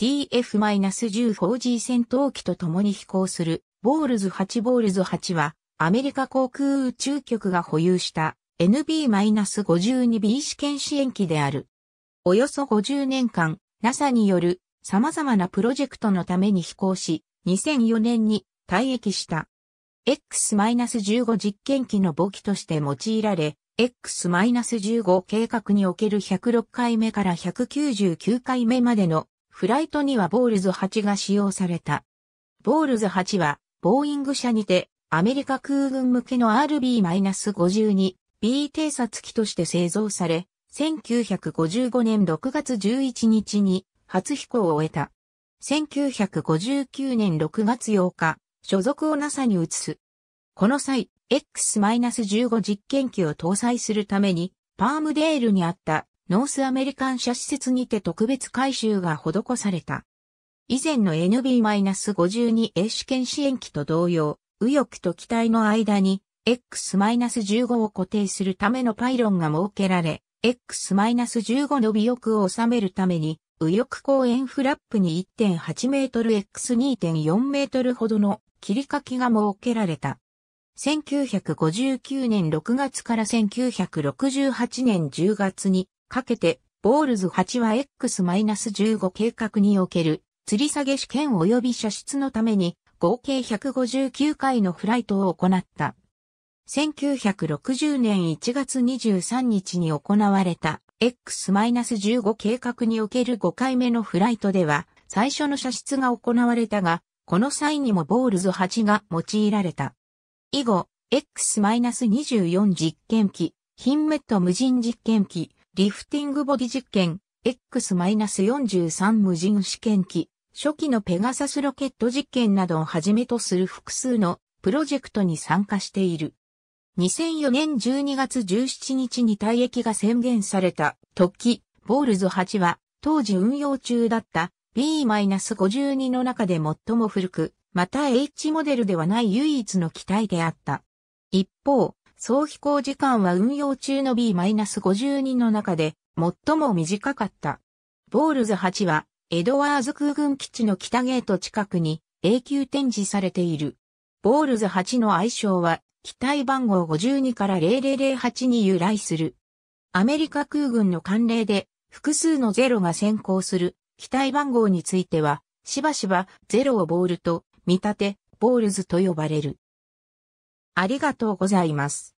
TF-10-4G 戦闘機と共に飛行するボールズ8ボールズ8はアメリカ航空宇宙局が保有した NB-52B 試験支援機である。およそ50年間 NASA による様々なプロジェクトのために飛行し2004年に退役した。X-15 実験機の母機として用いられ、X-15 計画における106回目から199回目までのフライトにはボールズ8が使用された。ボールズ8は、ボーイング社にて、アメリカ空軍向けの RB-52B 偵察機として製造され、1955年6月11日に初飛行を終えた。1959年6月8日、所属を NASA に移す。この際、X-15 実験機を搭載するために、パームデールにあったノースアメリカン社施設にて特別改修が施された。以前の NB-52A 試験支援機と同様、右翼と機体の間に X-15 を固定するためのパイロンが設けられ、X-15 の尾翼を収めるために、右翼後円フラップに1.8メートル X2.4 メートルほどの切り欠きが設けられた。1959年6月から1968年10月にかけて、ボールズ8は X-15 計画における、吊り下げ試験及び射出のために、合計159回のフライトを行った。1960年1月23日に行われた X-15 計画における5回目のフライトでは最初の射出が行われたが、この際にもボールズ8が用いられた。以後、X-24 実験機、ヒンメット無人実験機、リフティングボディ実験 X-43 無人試験機、初期のペガサスロケット実験などをはじめとする複数のプロジェクトに参加している。2004年12月17日に退役が宣言された時、ボールズ8は当時運用中だった B-52 の中で最も古く、また H モデルではない唯一の機体であった。一方、総飛行時間は運用中の B-52 の中で最も短かった。ボールズ8はエドワーズ空軍基地の北ゲート近くに永久展示されている。ボールズ8の愛称は機体番号52から0008に由来する。アメリカ空軍の慣例で複数のゼロが先行する機体番号についてはしばしばゼロをボールと見立てボールズと呼ばれる。ありがとうございます。